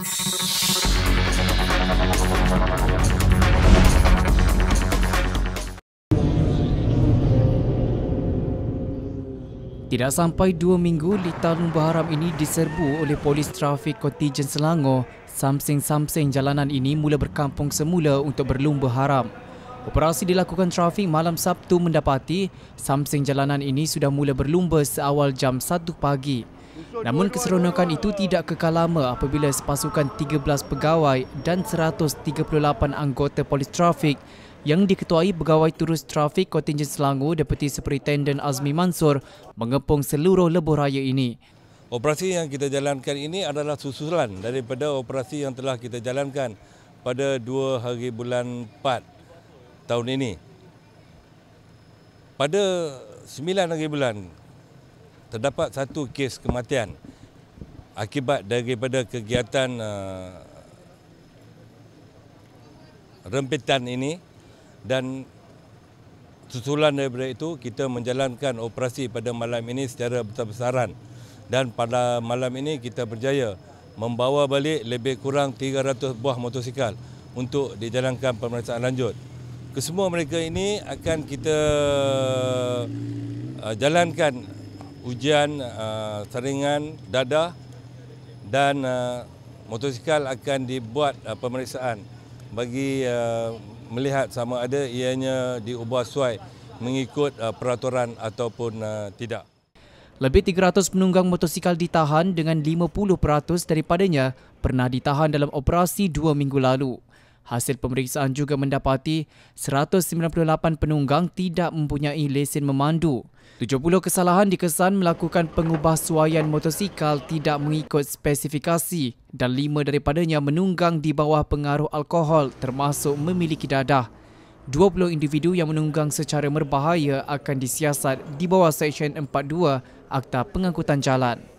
Tidak sampai dua minggu, Litalun Baharam ini diserbu oleh polis trafik kontijen Selangor. samseng samseng jalanan ini mula berkampung semula untuk berlumba haram. Operasi dilakukan trafik malam Sabtu mendapati samseng jalanan ini sudah mula berlumba seawal jam 1 pagi. Namun keseronokan itu tidak kekal lama apabila sepasukan 13 pegawai dan 138 anggota polis trafik yang diketuai pegawai turus trafik kontingen Selangor Deputi Superintendent Azmi Mansor mengepung seluruh lebuh raya ini. Operasi yang kita jalankan ini adalah susulan daripada operasi yang telah kita jalankan pada dua hari bulan 4 tahun ini. Pada 9 hari bulan terdapat satu kes kematian akibat daripada kegiatan uh, rempitan ini dan susulan daripada itu kita menjalankan operasi pada malam ini secara besar-besaran dan pada malam ini kita berjaya membawa balik lebih kurang 300 buah motosikal untuk dijalankan pemeriksaan lanjut. Kesemua mereka ini akan kita uh, jalankan Hujan, uh, saringan dada dan uh, motosikal akan dibuat uh, pemeriksaan bagi uh, melihat sama ada ianya diubah suai mengikut uh, peraturan ataupun uh, tidak. Lebih 300 penunggang motosikal ditahan dengan 50% daripadanya pernah ditahan dalam operasi dua minggu lalu. Hasil pemeriksaan juga mendapati 198 penunggang tidak mempunyai lesen memandu. 70 kesalahan dikesan melakukan pengubahsuaian motosikal tidak mengikut spesifikasi dan 5 daripadanya menunggang di bawah pengaruh alkohol termasuk memiliki dadah. 20 individu yang menunggang secara berbahaya akan disiasat di bawah Seksyen 42 Akta Pengangkutan Jalan.